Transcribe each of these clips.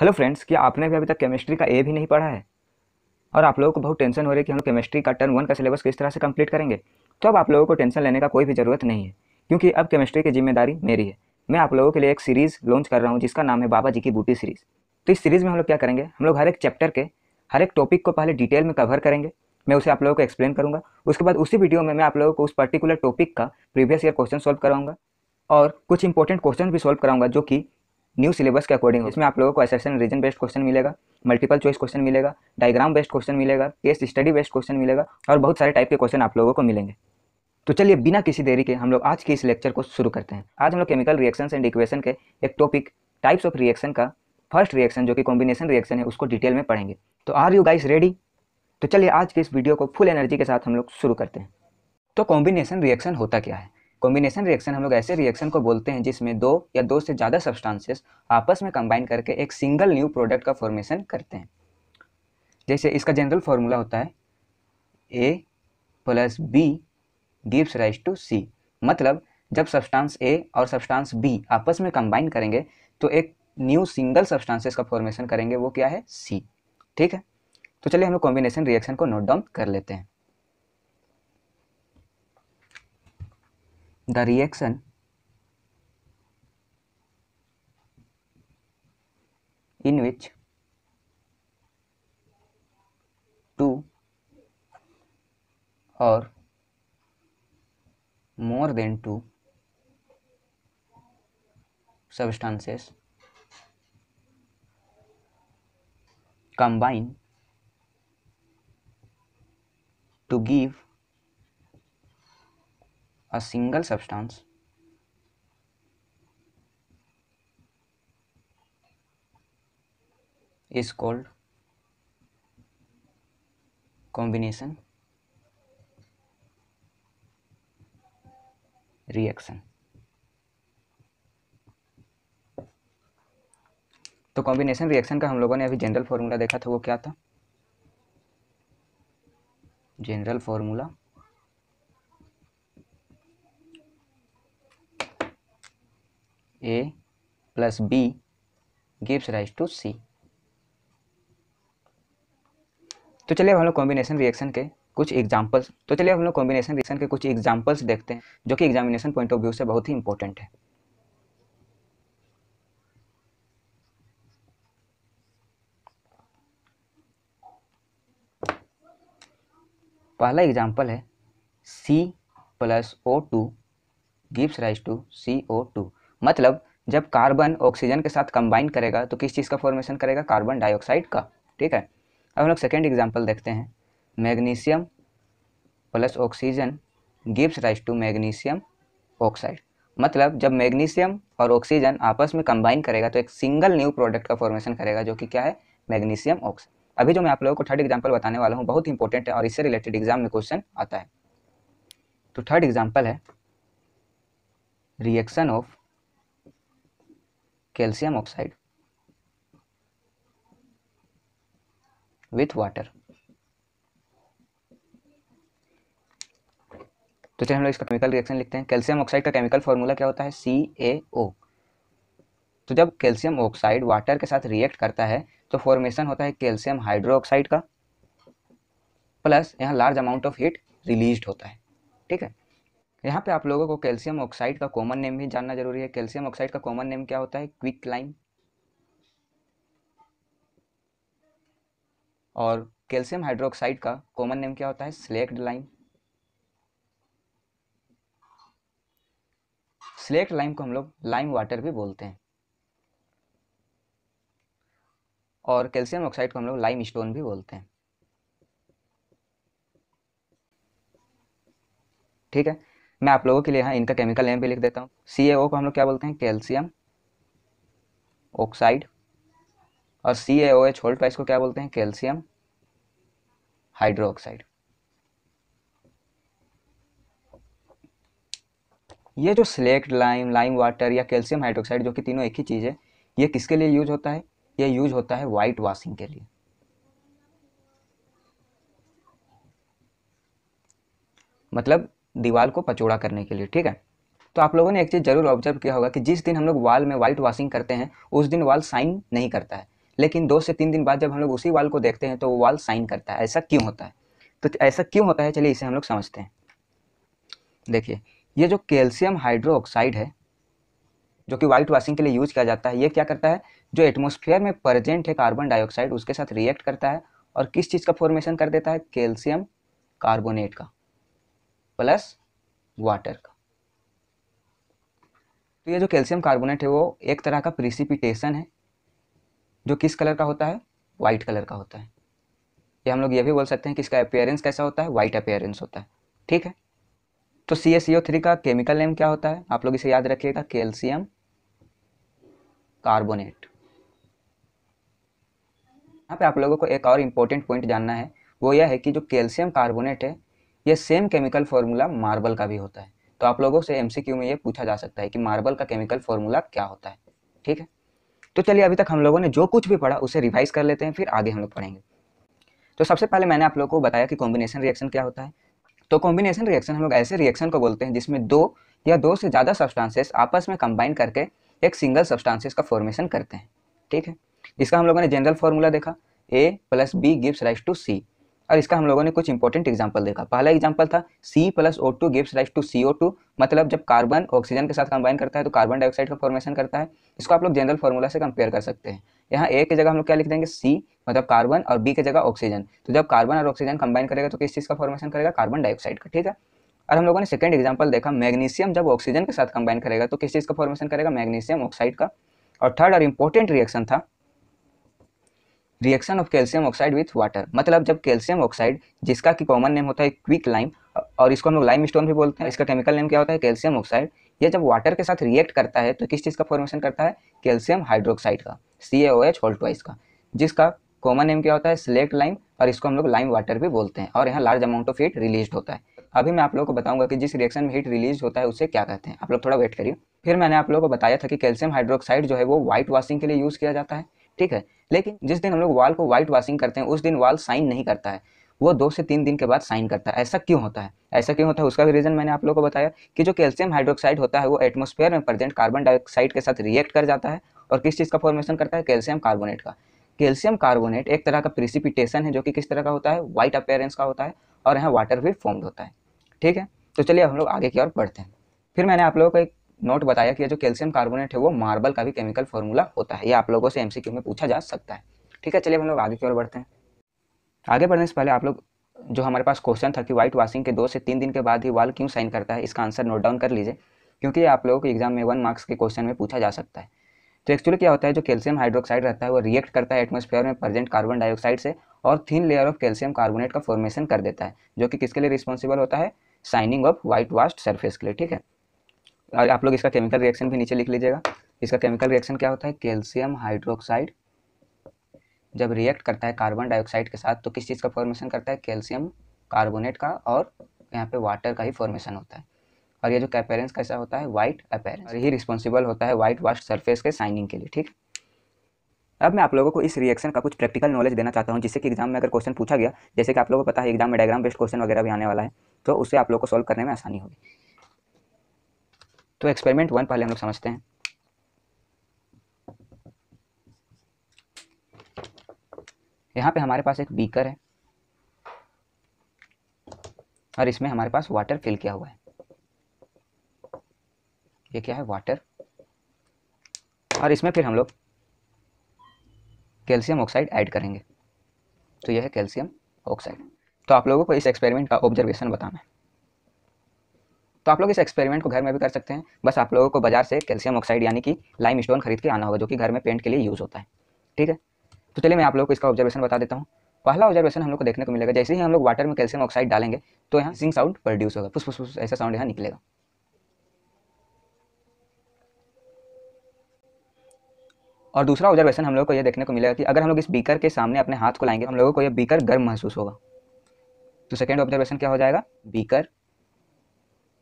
Hello friends क्या आपने भी अभी तक केमिस्ट्री का ए भी नहीं पढ़ा है और आप लोगों को बहुत टेंशन हो रही है कि हम केमिस्ट्री का टर्न वन का सिलेबस किस तरह से कंप्लीट करेंगे तो अब आप लोगों को टेंशन लेने का कोई भी ज़रूरत नहीं है क्योंकि अब केमिस्ट्री की जिम्मेदारी मेरी है मैं आप लोगों के लिए एक सीरीज़ लॉन्च कर रहा हूँ जिसका नाम है बाबा जी की बूटी सीरीज़ तो इस सीरीज़ में हम लोग क्या करेंगे हम लोग हर एक चैप्टर के हर एक टॉपिक को पहले डिटेल में कवर करेंगे मैं उसे आप लोगों को एक्सप्लेन करूँगा उसके बाद उसी वीडियो में मैं आप लोगों को उस पर्टिकुलर टॉपिक का प्रीवियस ईयर क्वेश्चन सॉल्व कराऊंगा और कुछ इंपॉर्टेंट क्वेश्चन भी सॉल्व कराऊंगा जो कि न्यू सिलेबस के अकॉर्डिंग इसमें आप लोगों को असेसन रीजन बेस्ड क्वेश्चन मिलेगा मल्टीपल चॉइस क्वेश्चन मिलेगा डायग्राम बेस्ड क्वेश्चन मिलेगा केस स्टडी बेस्ड क्वेश्चन मिलेगा और बहुत सारे टाइप के क्वेश्चन आप लोगों को मिलेंगे तो चलिए बिना किसी देरी के हम लोग आज के इस लेक्चर को शुरू करते हैं आज हम लोग केमिकल रिएक्शन एंड इक्वेशन के एक टॉपिक टाइप्स ऑफ रिएक्शन का फर्स्ट रिएक्शन जो कि कॉम्बिनेशन रिएक्शन है उसको डिटेल में पढ़ेंगे तो आर यू गाइस रेडी तो चलिए आज के इस वीडियो को फुल एनर्जी के साथ हम लोग शुरू करते हैं तो कॉम्बिनेशन रिएक्शन होता क्या है कॉम्बिनेशन रिएक्शन हम लोग ऐसे रिएक्शन को बोलते हैं जिसमें दो या दो से ज़्यादा सब्सटेंसेस आपस में कंबाइन करके एक सिंगल न्यू प्रोडक्ट का फॉर्मेशन करते हैं जैसे इसका जनरल फॉर्मूला होता है A plus B gives rise to C मतलब जब सब्सटेंस ए और सब्सटेंस बी आपस में कंबाइन करेंगे तो एक न्यू सिंगल सब्सटेंसेस का फॉर्मेशन करेंगे वो क्या है सी ठीक है तो चलिए हम लोग कॉम्बिनेशन रिएक्शन को नोट डाउन कर लेते हैं the reaction in which two or more than two substances combine to give a single substance is called combination reaction तो कॉम्बिनेशन रिएक्शन का हम लोगों ने अभी जनरल फॉर्मूला देखा था वो क्या था general formula A plus B gives rise to C तो चलिए हम लोग कॉम्बिनेशन रिएक्शन के कुछ एग्जाम्पल्स तो चलिए हम लोग कॉम्बिनेशन रिएक्शन के कुछ एग्जाम्पल्स देखते हैं जो कि एग्जामिनेशन पॉइंट ऑफ व्यू से बहुत ही इंपॉर्टेंट है पहला एग्जाम्पल है C plus O two gives rise to C O two मतलब जब कार्बन ऑक्सीजन के साथ कंबाइन करेगा तो किस चीज़ का फॉर्मेशन करेगा कार्बन डाइऑक्साइड का ठीक है अब हम लोग सेकेंड एग्जाम्पल देखते हैं magnesium plus oxygen gives rise to magnesium oxide मतलब जब मैग्नीशियम और ऑक्सीजन आपस में कंबाइन करेगा तो एक सिंगल न्यू प्रोडक्ट का फॉर्मेशन करेगा जो कि क्या है मैग्नीशियम ऑक्साइड अभी जो मैं आप लोगों को थर्ड एग्जाम्पल बताने वाला हूँ बहुत इंपॉर्टेंट है और इससे रिलेटेड एग्जाम में क्वेश्चन आता है तो थर्ड एग्जाम्पल है reaction of calcium oxide with water तो चलिए हम लोग इसका केमिकल रिएक्शन लिखते हैं कैल्शियम ऑक्साइड का केमिकल फॉर्मूला क्या होता है सी ए ओ तो जब कैल्शियम ऑक्साइड वाटर के साथ रिएक्ट करता है तो फॉर्मेशन होता है कैल्शियम हाइड्रोक्साइड का प्लस यहाँ large amount of heat release होता है ठीक है यहाँ पे आप लोगों को कैल्शियम ऑक्साइड का कॉमन नेम भी जानना जरूरी है कैल्शियम ऑक्साइड का कॉमन नेम क्या होता है क्विक लाइम और कैल्शियम हाइड्रोक्साइड का कॉमन नेम क्या होता है स्लेक्ट लाइम स्लेक्ट लाइम को हम लोग लाइम वाटर भी बोलते हैं और कैल्शियम ऑक्साइड को हम लोग लाइम स्टोन भी बोलते हैं ठीक है मैं आप लोगों के लिए यहाँ इनका केमिकल नेम भी लिख देता हूँ सी को हम लोग क्या बोलते हैं कैल्शियम ऑक्साइड और सी ए ओ एच होल्ड को क्या बोलते हैं कैल्शियम हाइड्रो ऑक्साइड ये जो सिलेक्ट लाइम लाइम वाटर या कैल्शियम हाइड्रोक्साइड जो कि तीनों एक ही चीज़ है ये किसके लिए यूज होता है ये यूज होता है वाइट वॉशिंग के लिए मतलब दीवार को पचोड़ा करने के लिए ठीक है तो आप लोगों ने एक चीज़ जरूर ऑब्जर्व किया होगा कि जिस दिन हम लोग वाल में वाइट वॉशिंग करते हैं उस दिन वाल साइन नहीं करता है लेकिन दो से तीन दिन बाद जब हम लोग उसी वाल को देखते हैं तो वो वाल साइन करता है ऐसा क्यों होता है तो ऐसा क्यों होता है चलिए इसे हम लोग समझते हैं देखिए ये जो कैल्शियम हाइड्रो ऑक्साइड है जो कि वाइट वॉशिंग के लिए यूज किया जाता है ये क्या करता है जो एटमोसफियर में प्रजेंट है कार्बन डाइऑक्साइड उसके साथ रिएक्ट करता है और किस चीज़ का फॉर्मेशन कर देता है कैल्शियम कार्बोनेट का प्लस वाटर का तो ये जो कैल्शियम कार्बोनेट है वो एक तरह का प्रिसिपिटेशन है जो किस कलर का होता है वाइट कलर का होता है ये हम लोग ये भी बोल सकते हैं कि इसका अपेयरेंस कैसा होता है वाइट अपेयरेंस होता है ठीक है तो सी एस थ्री का केमिकल नेम क्या होता है आप लोग इसे याद रखिएगा कैल्शियम कार्बोनेट यहाँ पे आप लोगों को एक और इम्पोर्टेंट पॉइंट जानना है वो यह है कि जो कैल्शियम कार्बोनेट है ये सेम केमिकल फॉर्मूला मार्बल का भी होता है तो आप लोगों से एमसीक्यू में ये पूछा जा सकता है कि मार्बल का केमिकल फॉर्मूला क्या होता है ठीक है तो चलिए अभी तक हम लोगों ने जो कुछ भी पढ़ा उसे रिवाइज कर लेते हैं फिर आगे हम लोग पढ़ेंगे तो सबसे पहले मैंने आप लोगों को बताया कि कॉम्बिनेशन रिएक्शन क्या होता है तो कॉम्बिनेशन रिएक्शन हम लोग ऐसे रिएक्शन को बोलते हैं जिसमें दो या दो से ज़्यादा सब्सटांसेस आपस में कंबाइन करके एक सिंगल सब्सटांसेस का फॉर्मेशन करते हैं ठीक है इसका हम लोगों ने जनरल फॉर्मूला देखा A plus B gives rise to C और इसका हम लोगों ने कुछ इंपॉर्टेंट एग्जाम्पल देखा पहला एग्जाम्पल था C plus O two gives rise to C O two मतलब जब कार्बन ऑक्सीजन के साथ कंबाइन करता है तो कार्बन डाइऑक्साइड का फॉर्मेशन करता है इसको आप लोग जनरल फॉर्मूला से कंपेयर कर सकते हैं यहाँ ए की जगह हम लोग क्या लिख देंगे सी मतलब कार्बन और बी की जगह ऑक्सीजन तो जब कार्बन और ऑक्सीजन कंबाइन करेगा तो किस चीज़ का फॉर्मेशन करेगा कार्बन डाइऑक्साइड का ठीक है और हम लोगों ने सेकेंड एग्जाम्पल देखा मैग्नीशियम जब ऑक्सीजन के साथ कंबाइन करेगा तो किस चीज़ का फॉर्मेशन करेगा मैग्नीशियम ऑक्साइड का और थर्ड और इम्पोर्टेंट रिएक्शन था reaction of calcium oxide with water मतलब जब कैल्शियम ऑक्साइड जिसका कि कॉमन नेम होता है क्विक लाइम और इसको हम लोग लाइम स्टोन भी बोलते हैं इसका केमिकल नेम क्या होता है कैल्शियम ऑक्साइड ये जब वाटर के साथ रिएक्ट करता है तो किस चीज़ का फॉर्मेशन करता है कैल्शियम हाइड्रोक्साइड का सी ए ओ एच वाइस का जिसका कॉमन नेम क्या होता है स्लेक्ट लाइम और इसको हम लोग लाइम वाटर भी बोलते हैं और यहाँ large amount of heat release होता है अभी मैं आप लोगों को बताऊंगा कि जिस रिएक्शन में हीट रिलीज होता है उसे क्या कहते हैं आप लोग थोड़ा वेट करिए फिर मैंने आप लोगों को बताया था कि कैल्शियम हाइड्रोक्साइड जो है वो व्हाइट वॉशिंग के लिए यूज़ किया जाता है ठीक है लेकिन जिस दिन हम लोग वाल को व्हाइट वॉशिंग करते हैं उस दिन वाल साइन नहीं करता है वो दो से तीन दिन के बाद साइन करता है ऐसा क्यों होता है ऐसा क्यों होता है उसका भी रीज़न मैंने आप लोगों को बताया कि जो कैल्शियम हाइड्रोक्साइड होता है वो एटमोस्फेयर में प्रेजेंट कार्बन डाइऑक्साइड के साथ रिएक्ट कर जाता है और किस चीज़ का फॉर्मेशन करता है कैल्शियम कार्बोनेट का कैल्शियम कार्बोनेट एक तरह का प्रिसिपिटेशन है जो कि किस तरह का होता है व्हाइट अपेयरेंस का होता है और यहाँ वाटर भी फॉर्म्ड होता है ठीक है तो चलिए हम लोग आगे की ओर बढ़ते हैं फिर मैंने आप लोगों को एक नोट बताया कि जो कैल्शियम कार्बोनेट है वो मार्बल का भी केमिकल फॉर्मूला होता है ये आप लोगों से एमसीक्यू में पूछा जा सकता है ठीक है चलिए हम लोग आगे की ओर बढ़ते हैं आगे बढ़ने से पहले आप लोग जो हमारे पास क्वेश्चन था कि व्हाइट वाशिंग के दो से तीन दिन के बाद ही वाल क्यों साइन करता है इसका आंसर नोट डाउन कर लीजिए क्योंकि आप लोगों को एग्जाम में वन मार्क्स के क्वेश्चन में पूछा जा सकता है तो एक्चुअली क्या होता है जो कैल्शियम हाइड्रोक्साइड रहता है वो रिएक्ट करता है एटमोस्फेयर में प्रेजेंट कार्बन डाइऑक्साइड से और thin layer of calcium carbonate का फॉर्मेशन कर देता है जो कि किसके लिए रिस्पॉन्सिबल होता है shining of white washed surface के लिए ठीक है आप लोग इसका केमिकल रिएक्शन भी नीचे लिख लीजिएगा इसका केमिकल रिएक्शन क्या होता है कैल्शियम हाइड्रोक्साइड जब रिएक्ट करता है कार्बन डाइऑक्साइड के साथ तो किस चीज़ का फॉर्मेशन करता है कैल्शियम कार्बोनेट का और यहाँ पे वाटर का ही फॉर्मेशन होता है और ये जो अपेरेंस कैसा होता है वाइट अपेरेंस यही रिस्पॉन्सिबल होता है वाइट वाश सरफेस के साइनिंग के लिए ठीक अब मैं आप लोगों को इस रिएक्शन का कुछ प्रैक्टिकल नॉलेज देना चाहता हूँ जिससे कि एग्जाम में अगर क्वेश्चन पूछा गया जैसे कि आप लोगों को पता है एग्जाम में डायग्राम बेस्ड क्वेश्चन वगैरह भी आने वाला है तो उससे आप लोग को सॉल्व करने में आसानी होगी तो एक्सपेरिमेंट वन पहले हम लोग समझते हैं यहाँ पे हमारे पास एक बीकर है और इसमें हमारे पास वाटर फिल किया हुआ है ये क्या है वाटर और इसमें फिर हम लोग कैल्शियम ऑक्साइड ऐड करेंगे तो यह है कैल्शियम ऑक्साइड तो आप लोगों को इस एक्सपेरिमेंट का ऑब्जर्वेशन बताना है तो आप लोग इस एक्सपेरिमेंट को घर में भी कर सकते हैं बस आप लोगों को बाजार से कैल्शियम ऑक्साइड यानी कि लाइम स्टोन खरीद के आना होगा जो कि घर में पेंट के लिए यूज़ होता है ठीक है तो चलिए मैं आप लोग को इसका ऑब्जर्वेशन बता देता हूँ पहला ऑब्जर्वेशन हम लोग को देखने को मिलेगा जैसे ही हम लोग वाटर में कैल्शियम ऑक्साइड डालेंगे तो यहाँ सिंग साउंड प्रोड्यूस होगा फुस फुस ऐसा साउंड यहाँ निकलेगा और दूसरा ऑब्जर्वेशन हम लोग को यह देखने को मिलेगा कि अगर हम लोग इस बीकर के सामने अपने हाथ को लाएंगे हम लोगों को यह बीकर गर्म महसूस होगा तो सेकेंड ऑब्जर्वेशन क्या हो जाएगा बीकर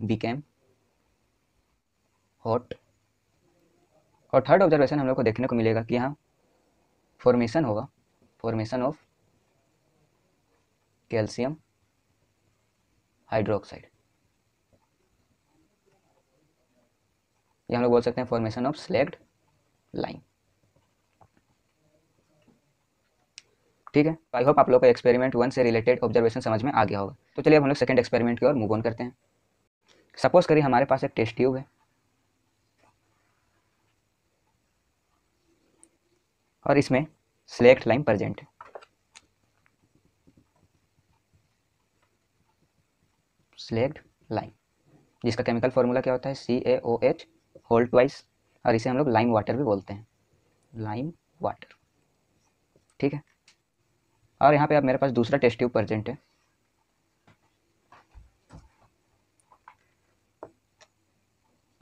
became हॉट और थर्ड ऑब्जर्वेशन हम लोग को देखने को मिलेगा कि यहाँ फॉर्मेशन होगा फॉर्मेशन ऑफ कैल्शियम हाइड्रोक्साइड ये हम लोग बोल सकते हैं फॉर्मेशन ऑफ स्लेक्ट लाइन ठीक है आई होप आप लोग का एक्सपेरिमेंट वन से रिलेटेड ऑब्जर्वेशन समझ में आ गया होगा तो चलिए हम लोग सेकंड एक्सपेरिमेंट की ओर मूव ऑन करते हैं सपोज करिए हमारे पास एक टेस्ट ट्यूब है और इसमें सिलेक्ट लाइन प्रजेंट है सिलेक्ट लाइन जिसका केमिकल फॉर्मूला क्या होता है C A O H hold twice और इसे हम लोग लाइम वाटर भी बोलते हैं लाइम वाटर ठीक है और यहाँ पे आप मेरे पास दूसरा टेस्ट ट्यूब प्रजेंट है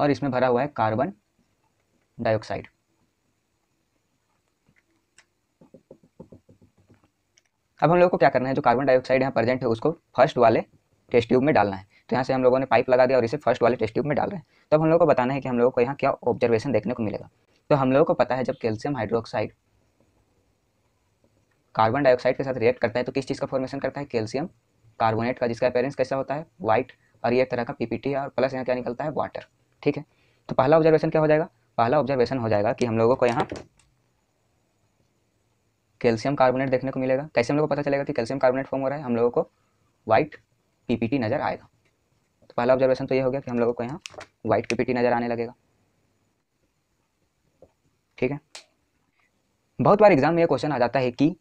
और इसमें भरा हुआ है कार्बन डाइऑक्साइड अब हम लोगों को क्या करना है जो कार्बन डाइऑक्साइड यहाँ प्रेजेंट है उसको फर्स्ट वाले टेस्ट ट्यूब में डालना है तो यहाँ से हम लोगों ने पाइप लगा दिया और इसे फर्स्ट वाले टेस्ट ट्यूब में डाल रहे हैं तो हम लोग को बताना है कि हम लोगों को यहाँ क्या ऑब्जर्वेशन देखने को मिलेगा तो हम लोगों को पता है जब कैल्शियम हाइड्रोक्साइड कार्बन डाइऑक्साइड के साथ रिएक्ट करता है तो किस चीज़ का फॉर्मेशन करता है कैल्शियम कार्बोनेट का जिसका अपेरेंस कैसा होता है वाइट और ये तरह का पीपीटी है और प्लस यहाँ क्या निकलता है वाटर ठीक है तो पहला ऑब्जर्वेशन क्या हो जाएगा पहला ऑब्जर्वेशन हो जाएगा कि हम लोगों को यहाँ कैल्शियम कार्बोनेट देखने को मिलेगा कैसे हम लोग को पता चलेगा कि कैल्शियम कार्बोनेट फॉर्म हो रहा है हम लोगों को वाइट पीपीटी नज़र आएगा तो पहला ऑब्जर्वेशन तो ये हो गया कि हम लोगों को यहाँ वाइट पीपीटी नज़र आने लगेगा ठीक है बहुत बार एग्जाम में यह क्वेश्चन आ जाता है कि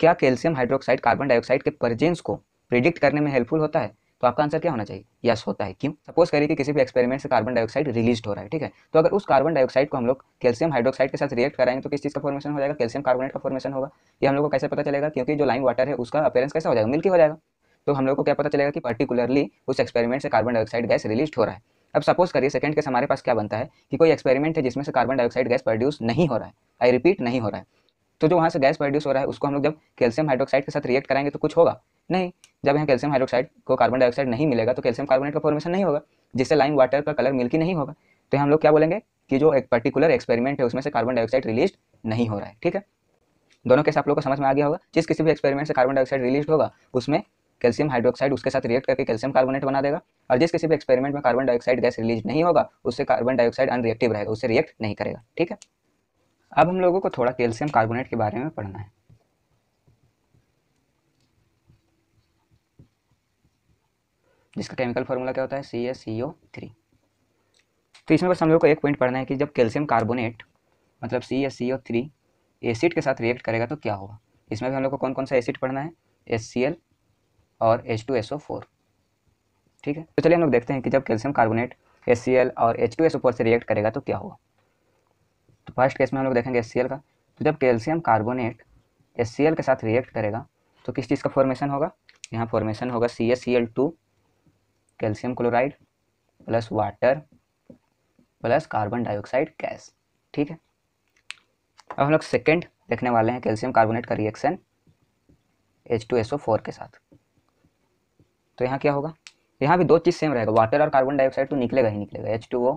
क्या कैल्शियम हाइड्रोक्साइड कार्बन डाइऑक्साइड के प्रजेंस को प्रिडिक्ट करने में हेल्पफुल होता है तो आपका आंसर क्या होना चाहिए यस होता है क्यों सपोज करिए कि किसी भी एक्सपेरिमेंट से कार्बन डाइऑक्साइड रिलीज हो रहा है ठीक है तो अगर उस कार्बन डाइऑक्साइड को हम लोग कैल्शियम हाइड्रोक्साइड के साथ रिएक्ट कराएंगे तो किस चीज़ का फॉर्मेशन हो जाएगा कैल्शियम कार्बोनेट का फॉर्मेशन होगा ये हम लोग को कैसे पता चलेगा क्योंकि जो लाइन वाटर है उसका अपेरेंस कैसे हो जाएगा मिल्की हो जाएगा तो हम लोग को क्या पता चलेगा कि पर्टिकुलरली उस एक्सपेरिमेंट से कार्बन डाइऑक्साइड गैस रिलीज हो रहा है अब सपोज करिए सेकंड केस हमारे पास क्या बनता है कि कोई एक्सपेरिमेंट है जिसमें से कार्बन डाइऑक्साइड गैस प्रोड्यूस नहीं हो रहा है आई रिपीट नहीं हो रहा है तो जो वहाँ से गैस प्रोड्यूस हो रहा है उसको हम लोग जब कैल्शियम हाइड्रोक्साइड के साथ रिएक्ट कराएंगे तो कुछ होगा नहीं जब यहाँ कैल्शियम हाइड्रोक्साइड को कार्बन डाइऑक्साइड नहीं मिलेगा तो कैल्शियम कार्बोनेट का फॉर्मेशन नहीं होगा जिससे लाइम वाटर का कलर मिल्की नहीं होगा तो हम लोग क्या बोलेंगे कि जो एक पर्टिकुलर एक्सपेरिमेंट है उसमें से कार्बन डाइऑक्साइड रिलीज नहीं हो रहा है ठीक है दोनों केस आप लोग को समझ में आ गया होगा जिस किसी भी एक्सपेरिमेंट से कार्बन डाइऑक्साइड रिलीज होगा उसमें कैल्शियम हाइड्रोक्साइड उसके साथ रिएक्ट करके कैल्शियम कार्बोनेट बना देगा और जिस किसी भी एक्सपेरिमेंट में कार्बन डाइऑक्साइड गैस रिलीज नहीं होगा उससे कार्बन डाइऑक्साइड अनरिएक्टिव रहेगा उससे रिएक्ट नहीं करेगा ठीक है अब हम लोगों को थोड़ा कैल्शियम कार्बोनेट के बारे में पढ़ना है जिसका केमिकल फार्मूला क्या होता है सी एस सी ओ थ्री तो इसमें बस हम लोग को एक पॉइंट पढ़ना है कि जब कैल्शियम कार्बोनेट मतलब C S C O three acid के साथ रिएक्ट करेगा तो क्या होगा इसमें भी हम लोग को कौन कौन सा एसिड पढ़ना है एस सी एल और H two S O four ठीक है तो चलिए हम लोग देखते हैं कि जब calcium carbonate S C L और H two S O four से रिएक्ट करेगा तो क्या होगा तो फर्स्ट केस में हम लोग देखेंगे एस सी एल का तो जब calcium carbonate S C L के साथ रिएक्ट करेगा तो किस चीज़ का फॉर्मेशन होगा यहाँ फॉर्मेशन होगा C S C L two calcium chloride plus water plus carbon dioxide gas ठीक है अब हम लोग सेकेंड देखने वाले हैं कैल्शियम कार्बोनेट का reaction H two S O four के साथ तो यहाँ क्या होगा यहाँ भी दो चीज़ सेम रहेगा वाटर और कार्बन डाइऑक्साइड तो निकलेगा ही निकलेगा H two O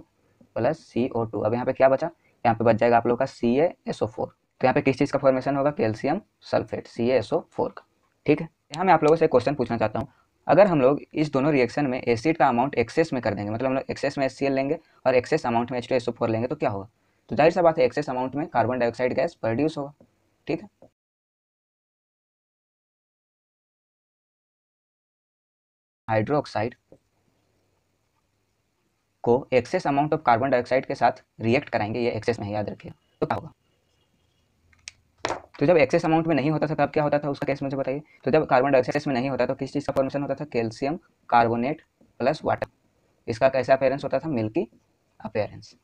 plus C O two अब यहाँ पे क्या बचा यहाँ पे बच जाएगा आप लोग का सी ए एस ओ फोर तो यहाँ पे किस चीज़ का फॉर्मेशन होगा calcium sulphate C A S O four का ठीक है यहाँ मैं आप लोगों से क्वेश्चन पूछना चाहता हूँ अगर हम लोग इस दोनों रिएक्शन में एसिड का अमाउंट एक्सेस में कर देंगे मतलब हम लोग एक्सेस में एस लेंगे और एक्सेस अमाउंट में एच लेंगे तो क्या होगा तो जाहिर सा बात है एक्सेस अमाउंट में कार्बन डाइऑक्साइड गैस प्रोड्यूस होगा ठीक है हाइड्रोक्साइड को excess amount of carbon dioxide के साथ रिएक्ट कराएंगे ये एक्सेस में याद रखिए तो क्या होगा तो जब एक्सेस अमाउंट में नहीं होता था तब क्या होता था उसका केस मुझे बताइए तो जब कार्बन डाइऑक्साइड में नहीं होता तो किस चीज़ का फॉर्मेशन होता था कैल्शियम कार्बोनेट प्लस वाटर इसका कैसा अपेयरेंस होता था मिल्की अपेयरेंस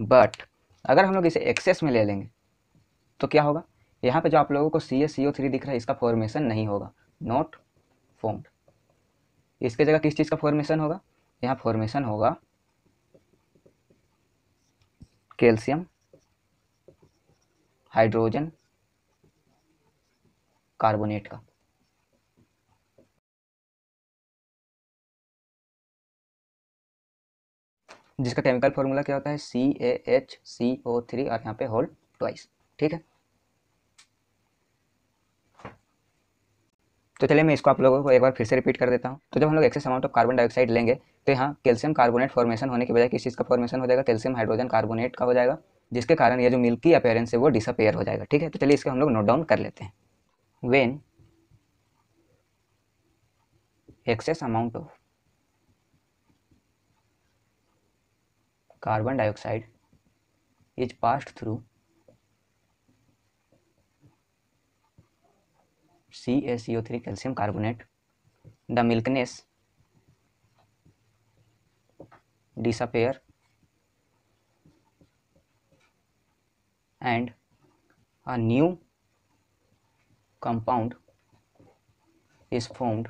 बट अगर हम लोग इसे एक्सेस में ले लेंगे तो क्या होगा यहाँ पे जो आप लोगों को सी एस सी ओ थ्री दिख रहा है इसका फॉर्मेशन नहीं होगा नॉट फॉर्म्ड इसके जगह किस चीज़ का फॉर्मेशन होगा यहाँ फॉर्मेशन होगा कैल्शियम हाइड्रोजन कार्बोनेट का जिसका केमिकल फॉर्मूला क्या होता है C A H C O three और यहाँ पे होल ट्वाइस ठीक है तो चलिए मैं इसको आप लोगों को एक बार फिर से रिपीट कर देता हूँ तो जब हम लोग excess amount of carbon dioxide लेंगे तो यहाँ कैल्शियम कार्बोनेट फॉर्मेशन होने की बजाय किस चीज़ का फॉर्मेशन हो जाएगा कैल्शियम हाइड्रोजन कार्बोनेट का हो जाएगा जिसके कारण ये जो मिल्की अपेयरेंस है वो डिसअपेयर हो जाएगा ठीक है तो चलिए इसका हम लोग नोट डाउन कर लेते हैं when excess amount of carbon dioxide is passed through C S three calcium carbonate the milkness disappear and a new compound is formed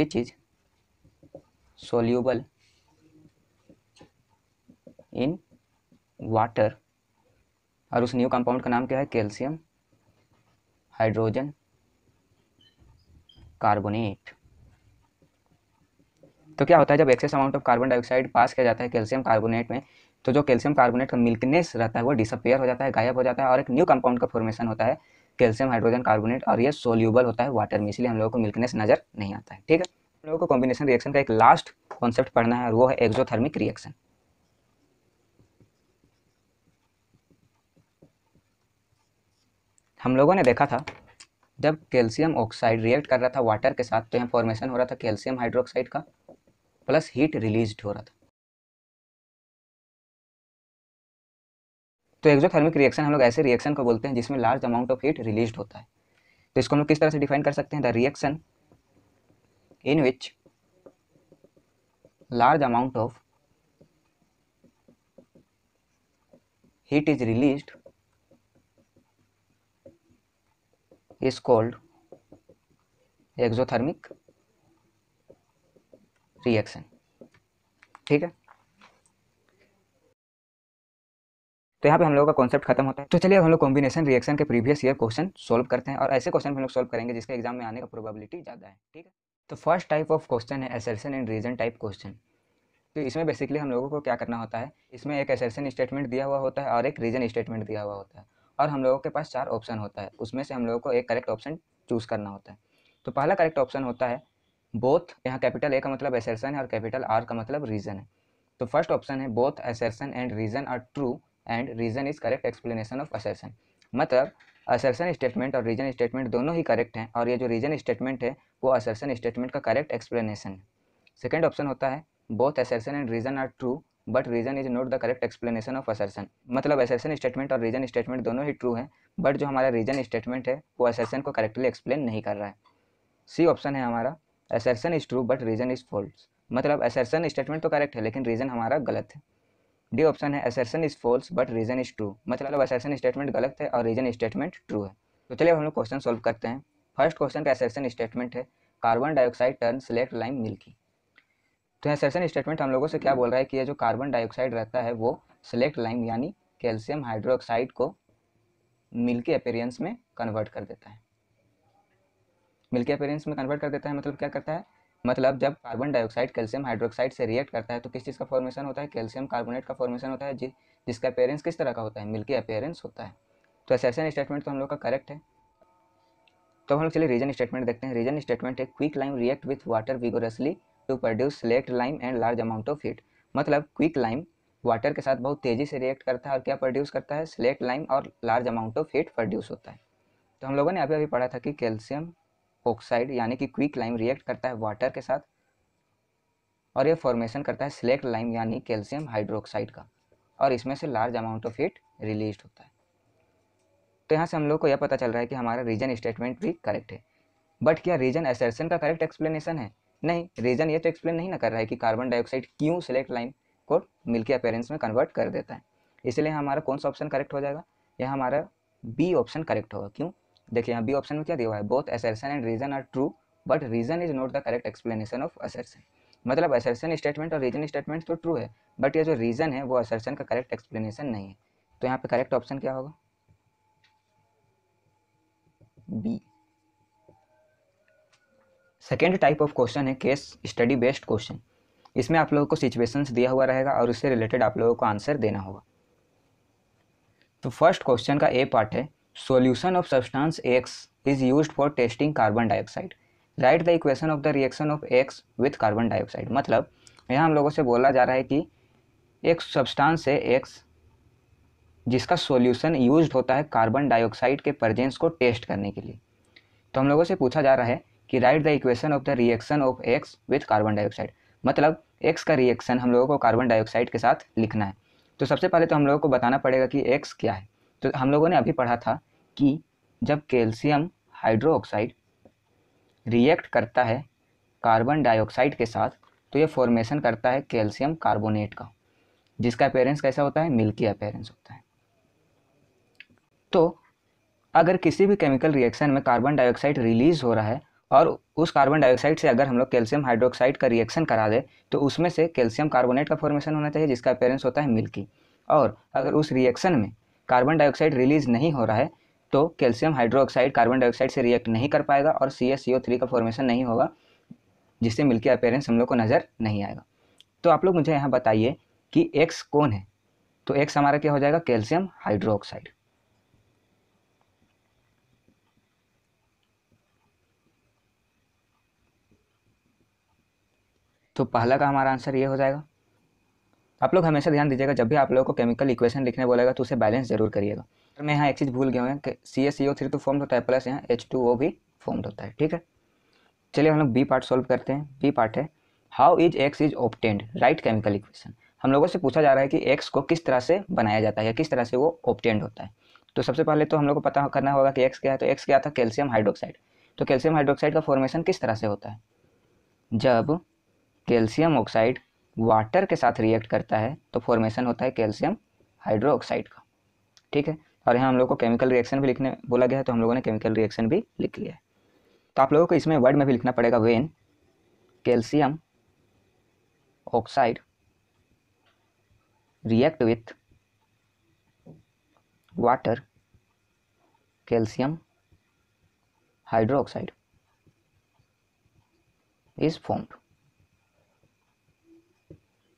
which is soluble in water और उस न्यू कंपाउंड का नाम क्या है calcium hydrogen carbonate तो क्या होता है जब excess amount of carbon dioxide pass किया जाता है कैल्शियम कार्बोनेट में तो जो कैल्शियम कार्बोनेट का मिल्कनेस रहता है वो डिसअपेयर हो जाता है गायब हो जाता है और एक न्यू कंपाउंड का फॉर्मेशन होता है कैल्शियम हाइड्रोजन कार्बोनेट और ये सोल्यूबल होता है वाटर में इसलिए हम लोगों को मिल्कनेस नज़र नहीं आता है ठीक है हम लोगों को कॉम्बिनेशन रिएक्शन का एक लास्ट कॉन्सेप्ट पढ़ना है और वो है एक्जोथर्मिक रिएक्शन हम लोगों ने देखा था जब कैल्शियम ऑक्साइड रिएक्ट कर रहा था वाटर के साथ तो यहाँ फॉर्मेशन हो रहा था कैल्शियम हाइड्रोक्साइड का प्लस हीट रिलीज हो रहा था तो एक्जोथर्मिक रिएक्शन हम लोग ऐसे रिएक्शन को बोलते हैं जिसमें large amount of heat release होता है तो इसको हम लोग किस तरह से डिफाइन कर सकते हैं the reaction in which large amount of heat is release is called exothermic reaction ठीक है तो यहाँ पे हम लोगों का कॉन्सेप्ट खत्म होता है तो चलिए हम लोग कॉम्बिनेशन रिएक्शन के प्रीवियस ईयर क्वेश्चन सोल्व करते हैं और ऐसे क्वेश्चन हम लोग सोल्व करेंगे जिसके एग्जाम में आने का प्रोबेबिलिटी ज़्यादा है ठीक है तो फर्स्ट टाइप ऑफ क्वेश्चन है assertion and reason type question तो इसमें बेसिकली हम लोगों को क्या करना होता है इसमें एक एसर्सन स्टेटमेंट दिया हुआ होता है और एक रीजन स्टेटमेंट दिया हुआ होता है और हम लोगों के पास चार ऑप्शन होता है उसमें से हम लोगों को एक करेक्ट ऑप्शन चूज़ करना होता है तो पहला करेक्ट ऑप्शन होता है बोथ यहाँ कैपिटल ए का मतलब एसर्सन है और कैपिटल आर का मतलब रीजन है तो फर्स्ट ऑप्शन है both assertion and reason are true and reason is correct explanation of assertion मतलब असर्सन स्टेटमेंट और रीजन स्टेटमेंट दोनों ही करेक्ट हैं और ये जो रीजन स्टेटमेंट है वो असर्सन स्टेटमेंट का करेक्ट एक्सप्लेनेशन है सेकेंड ऑप्शन होता है both assertion and reason are true but reason is not the correct explanation of assertion मतलब असर्सन स्टेटमेंट और रीजन स्टेटमेंट दोनों ही ट्रू हैं बट जो हमारा रीजन स्टेटमेंट है वो असर्सन को करेक्टली एक्सप्लेन नहीं कर रहा है सी ऑप्शन है हमारा assertion is true but reason is false मतलब असर्सन स्टेटमेंट तो करेक्ट है लेकिन रीजन हमारा गलत है डी ऑप्शन है assertion is false but reason is true मतलब असरसन मतलब स्टेटमेंट गलत है और रीजन स्टेटमेंट ट्रू है तो चलिए हम लोग क्वेश्चन सोल्व करते हैं फर्स्ट क्वेश्चन का एसेसन स्टेटमेंट है carbon dioxide turn slaked lime milky तो एसेसन स्टेटमेंट हम लोगों से क्या बोल रहा है कि ये जो कार्बन डाइऑक्साइड रहता है वो सिलेक्ट लाइम यानी कैल्शियम हाइड्रोक्साइड को मिल्की अपेरियंस में कन्वर्ट कर देता है मिल्की अपेरियंस में कन्वर्ट कर देता है मतलब क्या करता है मतलब जब कार्बन डाइऑक्साइड कैल्शियम हाइड्रोक्साइड से रिएक्ट करता है तो किस चीज़ का फॉर्मेशन होता है कैल्शियम कार्बोनेट का फॉर्मेशन होता है जि, जिसका अपेयरेंस किस तरह का होता है मिल्की अपेयरेंस होता है तो एसेशन स्टेटमेंट तो हम लोग का करेक्ट है तो हम लोग चलिए रीजन स्टेटमेंट देखते हैं रीजन स्टेटमेंट है quick lime react with water vigorously to produce slaked lime and large amount of heat मतलब क्विक लाइम वाटर के साथ बहुत तेज़ी से रिएक्ट करता है और क्या प्रोड्यूस करता है सिलेक्ट लाइम और large amount of heat produce होता है तो हम लोगों ने अभी अभी पढ़ा था कि कैल्शियम ऑक्साइड यानी कि क्विक लाइम रिएक्ट करता है वाटर के साथ और ये फॉर्मेशन करता है सिलेक्ट लाइम यानी कैल्शियम हाइड्रोक्साइड का और इसमें से large amount of heat release होता है तो यहाँ से हम लोग को यह पता चल रहा है कि हमारा रीजन स्टेटमेंट भी करेक्ट है बट क्या रीजन एसर्सन का करेक्ट एक्सप्लेनेशन है नहीं रीजन ये तो एक्सप्लेन नहीं ना कर रहा है कि कार्बन डाइऑक्साइड क्यों सिलेक्ट लाइम को मिल्कि अपेरेंस में कन्वर्ट कर देता है इसलिए हमारा कौन सा ऑप्शन करेक्ट हो जाएगा यह हमारा बी ऑप्शन करेक्ट होगा क्यों देखिए यहाँ बी ऑप्शन में क्या दिया हुआ है both assertion and reason are true but reason is not the correct explanation of assertion मतलब असर्सन स्टेटमेंट और रीजन स्टेटमेंट तो ट्रू है बट ये जो रीजन है वो असर्सन का करेक्ट एक्सप्लेनेशन नहीं है तो यहाँ पे करेक्ट ऑप्शन क्या होगा B second type of question है केस स्टडी बेस्ड क्वेश्चन इसमें आप लोगों को सिचुएशंस दिया हुआ रहेगा और उससे रिलेटेड आप लोगों को आंसर देना होगा तो फर्स्ट क्वेश्चन का ए पार्ट है solution of substance X is used for testing carbon dioxide. Write the equation of the reaction of X with carbon dioxide. मतलब यहाँ हम लोगों से बोला जा रहा है कि एक सब्सटांस है X जिसका सोल्यूशन यूज होता है कार्बन डाइऑक्साइड के प्रजेंस को टेस्ट करने के लिए तो हम लोगों से पूछा जा रहा है कि write the equation of the reaction of X with carbon dioxide मतलब एक्स का रिएक्शन हम लोगों को कार्बन डाइऑक्साइड के साथ लिखना है तो सबसे पहले तो हम लोगों को बताना पड़ेगा कि एक्स क्या है तो हम लोगों ने अभी पढ़ा था कि जब कैल्शियम हाइड्रोक्साइड रिएक्ट करता है कार्बन डाइऑक्साइड के साथ तो ये फॉर्मेशन करता है कैल्शियम कार्बोनेट का जिसका अपेरेंस कैसा होता है मिल्की अपेरेंस होता है तो अगर किसी भी केमिकल रिएक्शन में कार्बन डाइऑक्साइड रिलीज हो रहा है और उस कार्बन डाइऑक्साइड से अगर हम लोग कैल्शियम हाइड्रोक्साइड का रिएक्शन करा दें तो उसमें से कैल्शियम कार्बोनेट का फॉर्मेशन होना चाहिए जिसका अपेरेंस होता है मिल्की और अगर उस रिएक्शन में कार्बन डाइऑक्साइड रिलीज नहीं हो रहा है तो कैल्शियम हाइड्रोक्साइड कार्बन डाइऑक्साइड से रिएक्ट नहीं कर पाएगा और C S C O three का फॉर्मेशन नहीं होगा जिससे मिल्की अपेयरेंस हम लोग को नज़र नहीं आएगा तो आप लोग मुझे यहाँ बताइए कि एक्स कौन है तो एक्स हमारा क्या हो जाएगा कैल्शियम हाइड्रोक्साइड तो पहला का हमारा आंसर ये हो जाएगा आप लोग हमेशा ध्यान दीजिएगा जब भी आप लोगों को केमिकल इक्वेशन लिखने बोलेगा तो उसे बैलेंस जरूर करिएगा और तो मैं यहाँ एक चीज़ भूल गया हूँ कि C S C O three तो फॉर्म होता है प्लस यहाँ एच टू ओ भी फॉर्म्ड होता है ठीक है चलिए हम लोग बी पार्ट सॉल्व करते हैं बी पार्ट है how is X is obtained write chemical equation हम लोगों से पूछा जा रहा है कि एक्स को किस तरह से बनाया जाता है या किस तरह से वो ऑप्टेंड होता है तो सबसे पहले तो हम लोग को पता करना होगा कि एक्स क्या है तो एक्स क्या था कैल्शियम हाइड्रोक्साइड तो कैल्शियम हाइड्रोक्साइड का फॉर्मेशन किस तरह से होता है जब कैल्शियम ऑक्साइड वाटर के साथ रिएक्ट करता है तो फॉर्मेशन होता है कैल्शियम हाइड्रोक्साइड का ठीक है और यहाँ हम लोग को केमिकल रिएक्शन भी लिखने बोला गया है तो हम लोगों ने केमिकल रिएक्शन भी लिख लिया है तो आप लोगों को इसमें वर्ड में भी लिखना पड़ेगा when calcium oxide react with water calcium hydroxide is formed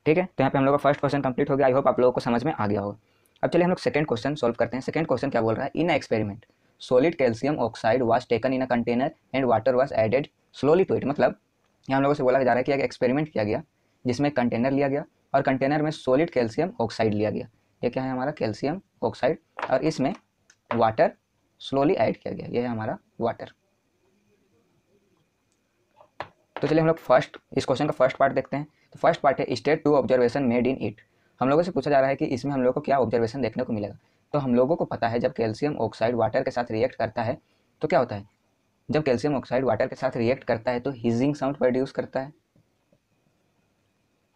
ठीक है तो यहाँ पे हम लोग का फर्स्ट क्वेश्चन कंप्लीट हो गया आई होप आप लोगों को समझ में आ गया होगा अब चलिए हम लोग सेकंड क्वेश्चन सॉल्व करते हैं सेकंड क्वेश्चन क्या बोल रहा है in experiment solid calcium oxide was taken in a container and water was added slowly to it मतलब यहाँ हम लोगों से बोला जा रहा है कि एक्सपेरिमेंट किया गया जिसमें कंटेनर लिया गया और कंटेनर में सॉलिड कैल्शियम ऑक्साइड लिया गया ये क्या है हमारा कैल्शियम ऑक्साइड और इसमें वाटर स्लोली ऐड किया गया यह है हमारा वाटर तो चलिए हम लोग फर्स्ट इस क्वेश्चन का फर्स्ट पार्ट देखते हैं फर्स्ट पार्ट है state two observation made in it हम लोगों से पूछा जा रहा है कि इसमें हम लोग को क्या ऑब्जर्वेशन देखने को मिलेगा तो हम लोगों को पता है जब कैल्शियम ऑक्साइड वाटर के साथ रिएक्ट करता है तो क्या होता है जब कैल्शियम ऑक्साइड वाटर के साथ रिएक्ट करता है तो हीजिंग साउंड प्रोड्यूस करता है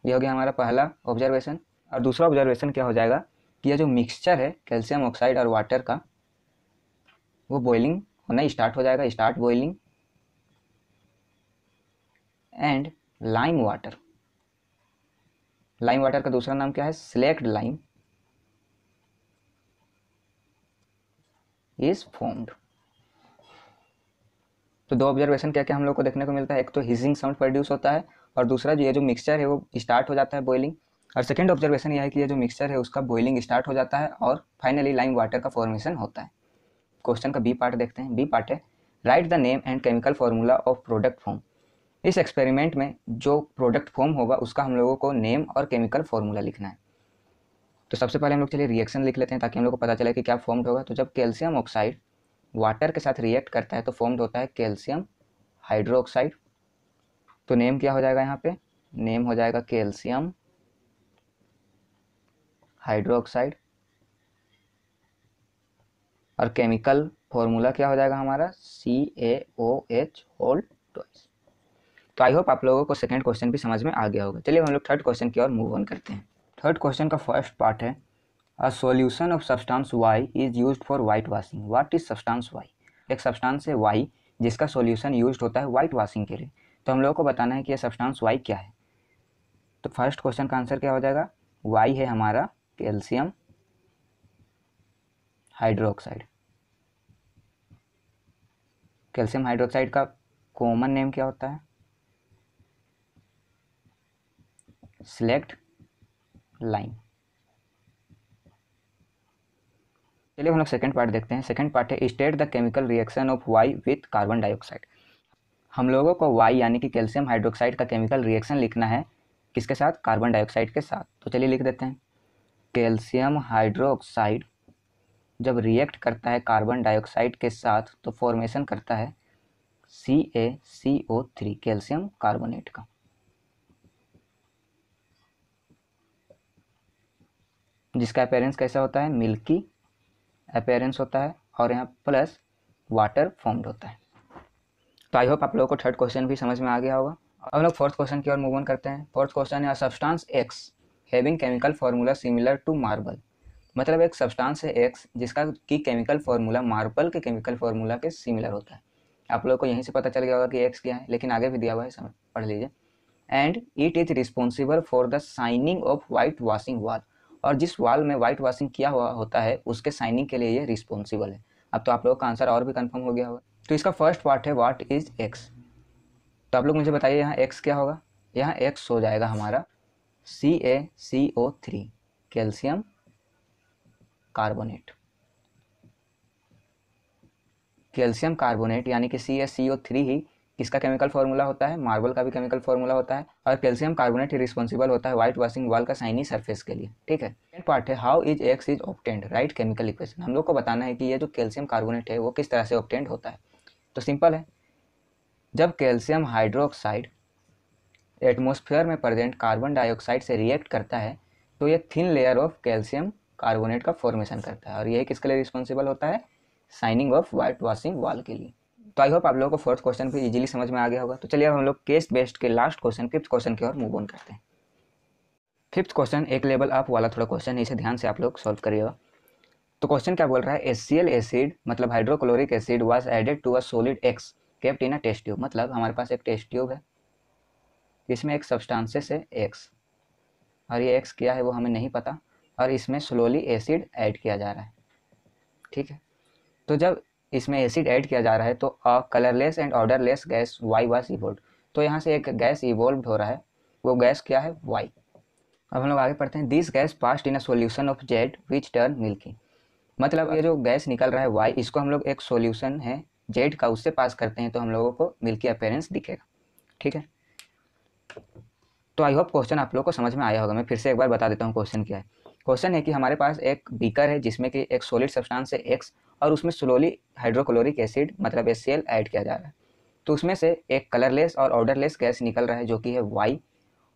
यह हो गया हमारा पहला ऑब्जर्वेशन और दूसरा ऑब्जर्वेशन क्या हो जाएगा कि यह जो मिक्सचर है कैल्शियम ऑक्साइड और वाटर का वो बॉइलिंग होना स्टार्ट हो जाएगा start boiling and lime water lime water का दूसरा नाम क्या है सिलेक्ट लाइम इज फॉर्म्ड तो दो ऑब्जर्वेशन क्या क्या हम लोग को देखने को मिलता है एक तो हिजिंग साउंड प्रोड्यूस होता है और दूसरा जो ये जो मिक्सचर है वो स्टार्ट हो जाता है बॉइलिंग और सेकेंड ऑब्जर्वेशन यह है कि ये जो मिक्सचर है उसका बॉइलिंग स्टार्ट हो जाता है और फाइनली लाइम वाटर का फॉर्मेशन होता है क्वेश्चन का बी पार्ट देखते हैं बी पार्ट है write the name and chemical formula of product form इस एक्सपेरिमेंट में जो प्रोडक्ट फॉर्म होगा उसका हम लोगों को नेम और केमिकल फॉर्मूला लिखना है तो सबसे पहले हम लोग चलिए रिएक्शन लिख लेते हैं ताकि हम लोग को पता चले कि क्या फॉर्म्ड होगा तो जब कैल्शियम ऑक्साइड वाटर के साथ रिएक्ट करता है तो फॉर्म्ड होता है कैल्शियम हाइड्रोक्साइड तो नेम क्या हो जाएगा यहाँ पे नेम हो जाएगा कैल्शियम हाइड्रोक्साइड और केमिकल फॉर्मूला क्या हो जाएगा हमारा C A O H whole twice तो आई होप आप लोगों को सेकेंड क्वेश्चन भी समझ में आ गया होगा चलिए हम लोग थर्ड क्वेश्चन की ओर मूव ऑन करते हैं थर्ड क्वेश्चन का फर्स्ट पार्ट है a solution of substance Y is use for white washing what is substance Y एक सब्सटांस है वाई जिसका सोल्यूशन यूज होता है वाइट वाशिंग के लिए तो हम लोगों को बताना है कि यह सब्सटांस वाई क्या है तो फर्स्ट क्वेश्चन का आंसर क्या हो जाएगा वाई है हमारा कैल्शियम हाइड्रोक्साइड कैल्शियम हाइड्रोक्साइड का कॉमन नेम क्या होता है सिलेक्ट लाइन चलिए हम लोग सेकेंड पार्ट देखते हैं सेकेंड पार्ट है state the chemical reaction of Y with carbon dioxide हम लोगों को वाई यानी कि कैल्शियम हाइड्रोक्साइड का केमिकल रिएक्शन लिखना है किसके साथ कार्बन डाइऑक्साइड के साथ तो चलिए लिख देते हैं कैल्शियम हाइड्रोक्साइड जब रिएक्ट करता है कार्बन डाइऑक्साइड के साथ तो फॉर्मेशन करता है C A C O three calcium carbonate का जिसका अपेयरेंस कैसा होता है मिल्की अपेयरेंस होता है और यहाँ प्लस वाटर फॉर्म्ड होता है तो आई होप आप लोगों को थर्ड क्वेश्चन भी समझ में आ गया होगा हम लोग फोर्थ क्वेश्चन की ओर मूव ऑन करते हैं फोर्थ क्वेश्चन है substance X having chemical formula similar to marble मतलब एक सब्सटेंस है एक्स जिसका की केमिकल फार्मूला मार्बल के केमिकल फार्मूला के सिमिलर होता है आप लोगों को यहीं से पता चल गया होगा कि एक्स क्या है लेकिन आगे भी दिया हुआ है समझ पढ़ लीजिए and it is responsible for the shining of white washing wall और जिस वाल में वाइट वॉशिंग किया हुआ होता है उसके साइनिंग के लिए ये रिस्पॉन्सिबल है अब तो आप लोगों का आंसर और भी कन्फर्म हो गया होगा तो इसका फर्स्ट पार्ट है वाट इज एक्स तो आप लोग मुझे बताइए यहाँ एक्स क्या होगा यहाँ एक्स हो जाएगा हमारा C A C O three calcium carbonate calcium carbonate यानी कि C S C O three ही इसका केमिकल फार्मूला होता है मार्बल का भी केमिकल फार्मूला होता है और कैल्शियम कार्बोनेट ही रिस्पॉन्सिबल होता है व्हाइट वॉशिंग वाल का साइनी सरफेस के लिए ठीक है सेकेंड पार्ट है how is X is obtained write chemical equation हम लोग को बताना है कि ये जो कैल्शियम कार्बोनेट है वो किस तरह से ऑप्टेंड होता है तो सिंपल है जब कैल्शियम हाइड्रोक्साइड एटमोसफेयर में प्रेजेंट कार्बन डाइऑक्साइड से रिएक्ट करता है तो ये thin layer of calcium carbonate का फॉर्मेशन करता है और यही किसके लिए रिस्पॉन्सिबल होता है साइनिंग ऑफ वाइट वॉशिंग वाल के लिए तो आई होप आप लोगों को फोर्थ क्वेश्चन भी इजीली समझ में आ गया होगा तो चलिए अब हम लोग केस बेस्ड के लास्ट क्वेश्चन फिफ्थ क्वेश्चन की ओर मूव ऑन करते हैं फिफ्थ क्वेश्चन एक लेवल अप वाला थोड़ा क्वेश्चन है इसे ध्यान से आप लोग सॉल्व करिएगा तो क्वेश्चन क्या बोल रहा है एस एसिड मतलब hydrochloric acid was added to a solid X kept in a test tube मतलब हमारे पास एक टेस्ट ट्यूब है इसमें एक सब्सटांसेस है एक्स और ये एक्स क्या है वो हमें नहीं पता और इसमें स्लोली एसिड ऐड किया जा रहा है ठीक है तो जब इसमें एसिड ऐड किया जा रहा है तो a colourless and odourless gas Y was evolve तो यहाँ से एक गैस इवोल्व हो रहा है वो गैस क्या है वाई अब हम लोग आगे पढ़ते हैं this gas passed in a solution of Z which turn milky मतलब ये जो गैस निकल रहा है वाई इसको हम लोग एक सोल्यूशन है जेड का उससे पास करते हैं तो हम लोगों को मिल्की अपेयरेंस दिखेगा ठीक है तो आई होप क्वेश्चन आप लोग को समझ में आया होगा मैं फिर से एक बार बता देता हूँ क्वेश्चन क्या है क्वेश्चन है कि हमारे पास एक बीकर है जिसमें कि एक सॉलिड सब्सटेंस है एक्स और उसमें स्लोली हाइड्रोक्लोरिक एसिड मतलब एस ऐड किया जा रहा है तो उसमें से एक कलरलेस और ऑर्डरलेस गैस निकल रहा है जो कि है वाई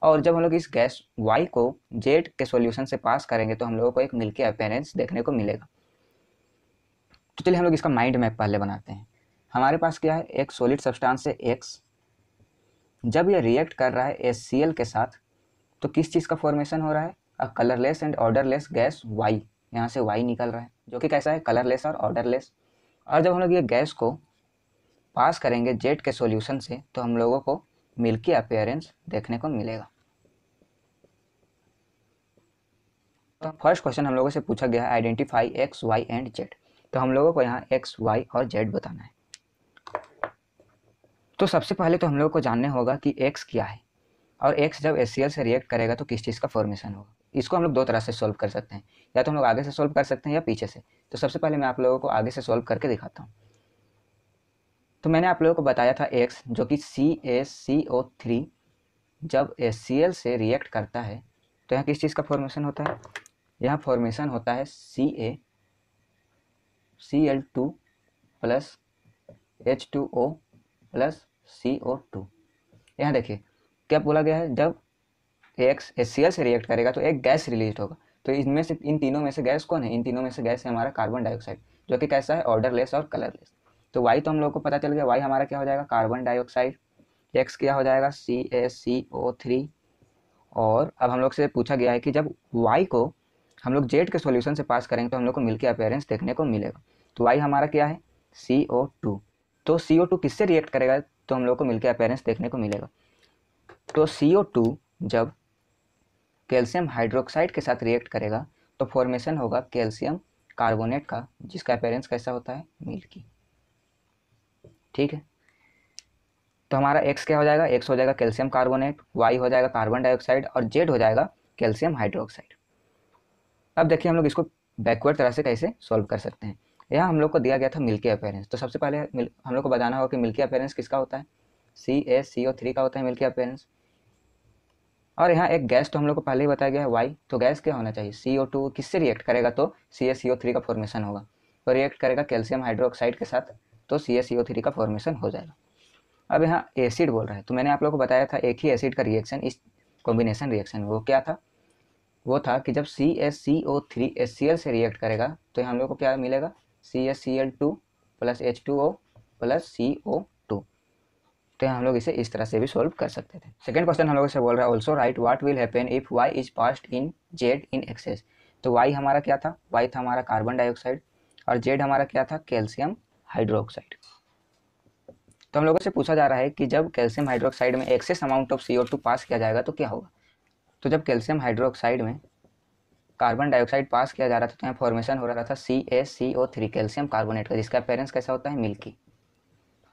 और जब हम लोग इस गैस वाई को जेड के सोल्यूशन से पास करेंगे तो हम लोगों को एक मिल्की अपेरेंस देखने को मिलेगा तो चलिए हम लोग इसका माइंड मैप पहले बनाते हैं हमारे पास क्या है एक सॉलिड सब्सटेंस है एक्स जब यह रिएक्ट कर रहा है एस के साथ तो किस चीज़ का फॉर्मेशन हो रहा है a colourless and odourless gas Y यहाँ से वाई निकल रहा है जो कि कैसा है कलरलेस और ऑर्डरलेस और जब हम लोग ये गैस को पास करेंगे जेट के सॉल्यूशन से तो हम लोगों को मिल्की अपेयरेंस देखने को मिलेगा तो फर्स्ट क्वेश्चन हम लोगों से पूछा गया है identify X Y and Z तो हम लोगों को यहाँ एक्स वाई और जेड बताना है तो सबसे पहले तो हम लोगों को जानने होगा कि एक्स क्या है और एक्स जब एस से रिएक्ट करेगा तो किस चीज़ का फॉर्मेशन होगा इसको हम लोग दो तरह से सॉल्व कर सकते हैं या तो हम लोग आगे से सॉल्व कर सकते हैं या पीछे से तो सबसे पहले मैं आप लोगों को आगे से सॉल्व करके दिखाता हूँ तो मैंने आप लोगों को बताया था एक्स जो कि C S C O three जब एस सी एल से रिएक्ट करता है तो यहाँ किस चीज़ का फॉर्मेशन होता है यहाँ फॉर्मेशन होता है C A C L two plus H two O plus C O two यहाँ देखिए क्या बोला गया है जब एक्स एस सी एल से रिएक्ट करेगा तो एक गैस रिलीज होगा तो इनमें से इन तीनों में से गैस कौन है इन तीनों में से गैस है हमारा कार्बन डाइऑक्साइड जो कि कैसा है ऑर्डरलेस और कलरलेस तो वाई तो हम लोग को पता चल गया वाई हमारा क्या हो जाएगा कार्बन डाइऑक्साइड एक्स क्या हो जाएगा सी एस सी ओ थ्री और अब हम लोग से पूछा गया है कि जब वाई को हम लोग जेड के सोल्यूशन से पास करेंगे तो हम लोग को मिल्की अपेयरेंस देखने को मिलेगा तो वाई हमारा क्या है सी ओ टू तो सी ओ टू किससे रिएक्ट करेगा तो हम लोग को मिल्की अपेयरेंस देखने को मिलेगा तो सी ओ टू जब कैल्शियम हाइड्रोक्साइड के साथ रिएक्ट करेगा तो फॉर्मेशन होगा कैल्शियम कार्बोनेट का जिसका अपेरेंस कैसा होता है मिल्की ठीक है तो हमारा एक्स क्या हो जाएगा एक्स हो जाएगा कैल्शियम कार्बोनेट वाई हो जाएगा कार्बन डाइऑक्साइड और जेड हो जाएगा कैल्शियम हाइड्रोक्साइड अब देखिए हम लोग इसको बैकवर्ड तरह से कैसे सॉल्व कर सकते हैं यहाँ हम लोग को दिया गया था मिल्की अपेरेंस तो सबसे पहले हम लोग को बताना होगा कि मिल्की अपेरेंस किसका होता है सी एस सी ओ थ्री का होता है मिल्की अपेरेंस और यहाँ एक गैस तो हम लोग को पहले ही बताया गया है वाई तो गैस क्या होना चाहिए सी ओ टू किससे रिएक्ट करेगा तो C S C O three का फॉर्मेशन होगा तो रिएक्ट करेगा कैल्शियम हाइड्रोक्साइड के साथ तो C S C O three का फॉर्मेशन हो जाएगा अब यहाँ एसिड बोल रहा है तो मैंने आप लोग को बताया था एक ही एसिड का रिएक्शन इस कॉम्बिनेशन रिएक्शन वो क्या था वो था कि जब C S C O three S C L से रिएक्ट करेगा तो हम लोग को क्या मिलेगा C S C L two plus H two O plus C O तो हम लोग इसे इस तरह से भी सोल्व कर सकते थे सेकेंड क्वेश्चन हम लोग से बोल रहा है also write what will happen if Y is passed in Z in excess तो वाई हमारा क्या था वाई था हमारा कार्बन डाइऑक्साइड और जेड हमारा क्या था कैल्शियम हाइड्रोक्साइड तो हम लोगों से पूछा जा रहा है कि जब कैल्शियम हाइड्रोक्साइड में excess amount of C pass किया जाएगा तो क्या होगा तो जब कैल्शियम हाइड्रोक्साइड में कार्बन डाइऑक्साइड पास किया जा रहा था तो यहाँ फॉर्मेशन हो रहा था C S C O three calcium carbonate का जिसका पेरेंट्स कैसा होता है मिल्की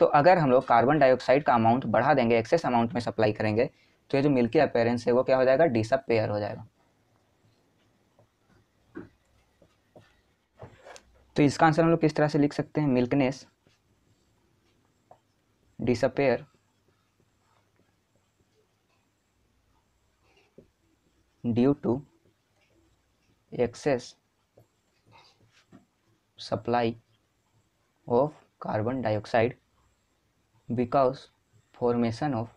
तो अगर हम लोग कार्बन डाइऑक्साइड का अमाउंट बढ़ा देंगे एक्सेस अमाउंट में सप्लाई करेंगे तो ये जो मिल्की अपेयरेंस है वो क्या हो जाएगा डिसअपेयर हो जाएगा तो इसका आंसर हम लोग किस तरह से लिख सकते हैं milkiness disappear due to excess supply of carbon dioxide because formation of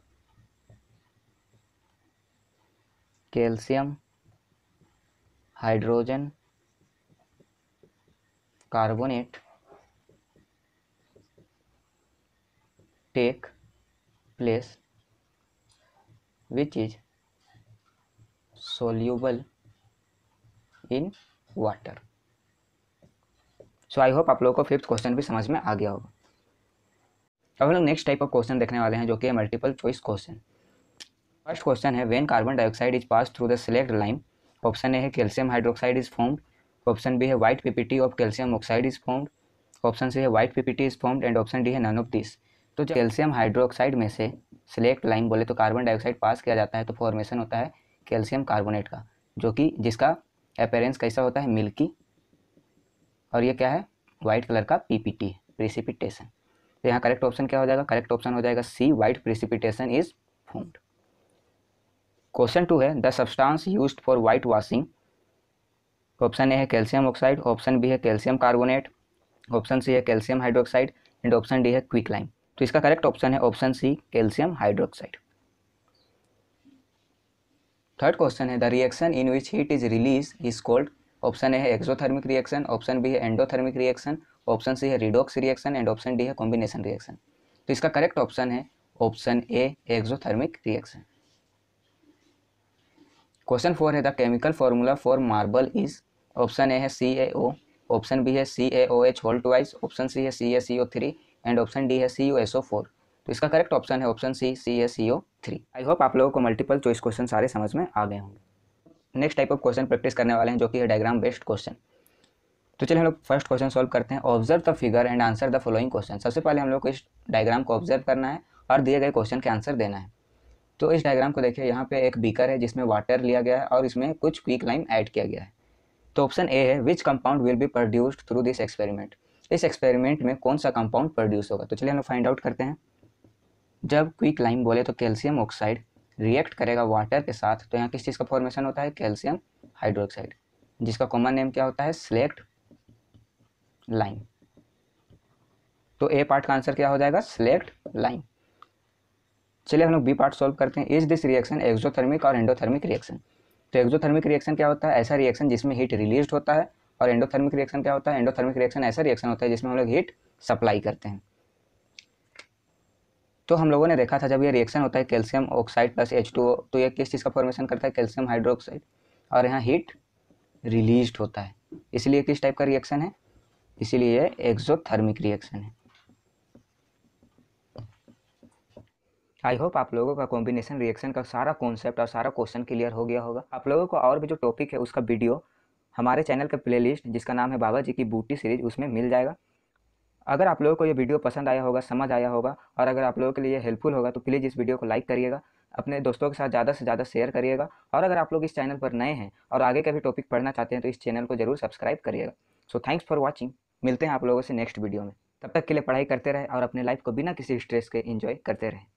calcium hydrogen carbonate take place which is soluble in water so I hope आप लोगों को फिफ्थ क्वेश्चन भी समझ में आ गया होगा अब हम लोग नेक्स्ट टाइप ऑफ क्वेश्चन देखने वाले हैं जो कि multiple choice question first question है when carbon dioxide is pass through the slaked lime option A है calcium hydroxide is formed option B है white PPT of calcium oxide is formed option C है white PPT is formed and option D है none of this तो जब calcium hydroxide में से select line बोले तो कार्बन डाइऑक्साइड पास किया जाता है तो फॉर्मेशन होता है कैल्शियम कार्बोनेट का जो कि जिसका अपेरेंस कैसा होता है मिल्की और ये क्या है वाइट कलर का पीपीटी प्रिसिपिटेशन तो यहाँ करेक्ट ऑप्शन क्या हो जाएगा करेक्ट ऑप्शन हो जाएगा C white precipitation is formed question two है the substance use for white washing option A है कैल्शियम ऑक्साइड ऑप्शन बी है कैल्शियम कार्बोनेट ऑप्शन सी है calcium hydroxide and option D है क्विक लाइम तो इसका correct option है option C calcium hydroxide third question है the reaction in which heat is release is called option A है exothermic reaction option B है endothermic reaction option C है redox reaction and option D है combination reaction तो इसका correct option है option A exothermic reaction question four है the chemical formula for marble is option A है C A O option B है C A O H whole twice option C है C A C O three and option D है C U S O four तो इसका correct option है option C C A C O three I hope आप लोगों को multiple choice question सारे समझ में आ गए होंगे next type of question practice करने वाले हैं जो कि है डायग्राम बेस्ड क्वेश्चन तो चलिए हम लोग फर्स्ट क्वेश्चन सॉल्व करते हैं observe the figure and answer the following question सबसे पहले हम लोग को इस डायग्राम को ऑब्जर्व करना है और दिए गए क्वेश्चन के आंसर देना है तो इस डायग्राम को देखिए यहाँ पे एक बीकर है जिसमें वाटर लिया गया है और इसमें कुछ क्विक लाइम ऐड किया गया है तो ऑप्शन ए है which compound will be produced through this experiment इस एक्सपेरिमेंट में कौन सा कंपाउंड प्रोड्यूस होगा तो चलिए हम लोग फाइंड आउट करते हैं जब क्विक लाइम बोले तो कैल्शियम ऑक्साइड रिएक्ट करेगा वाटर के साथ तो यहाँ किस चीज़ का फॉर्मेशन होता है कैल्शियम हाइड्रोक्साइड जिसका कॉमन नेम क्या होता है स्लेक्ट लाइन तो ए पार्ट का आंसर क्या हो जाएगा सिलेक्ट लाइन चलिए हम लोग बी पार्ट सॉल्व करते हैं इज दिस रिएक्शन एक्जोथर्मिक और एंडोथर्मिक रिएक्शन तो एक्जोथर्मिक रिएक्शन क्या होता है ऐसा रिएक्शन जिसमें हीट रिलीज होता है और एंडोथर्मिक रिएक्शन क्या होता है एंडोथर्मिक रिएक्शन ऐसा रिएक्शन होता है जिसमें हम लोग हीट सप्लाई करते हैं तो हम लोगों ने देखा था जब ये रिएक्शन होता है calcium oxide plus H two तो ये किस चीज़ का फॉर्मेशन करता है कैल्शियम हाइड्रोक्साइड और यहाँ हीट रिलीज होता है इसलिए किस टाइप का रिएक्शन है इसीलिए ये एक्सोथर्मिक रिएक्शन है आई होप आप लोगों का कॉम्बिनेशन रिएक्शन का सारा कॉन्सेप्ट और सारा क्वेश्चन क्लियर हो गया होगा आप लोगों को और भी जो टॉपिक है उसका वीडियो हमारे चैनल का प्लेलिस्ट जिसका नाम है बाबा जी की बूटी सीरीज उसमें मिल जाएगा अगर आप लोगों को ये वीडियो पसंद आया होगा समझ आया होगा और अगर आप लोगों के लिए हेल्पफुल होगा तो प्लीज़ इस वीडियो को लाइक करिएगा अपने दोस्तों के साथ ज़्यादा से ज़्यादा शेयर करिएगा और अगर आप लोग इस चैनल पर नए हैं और आगे का भी टॉपिक पढ़ना चाहते हैं तो इस चैनल को जरूर सब्सक्राइब करिएगा सो थैंक्स फॉर वॉचिंग मिलते हैं आप लोगों से नेक्स्ट वीडियो में तब तक के लिए पढ़ाई करते रहे और अपने लाइफ को बिना किसी स्ट्रेस के इंजॉय करते रहें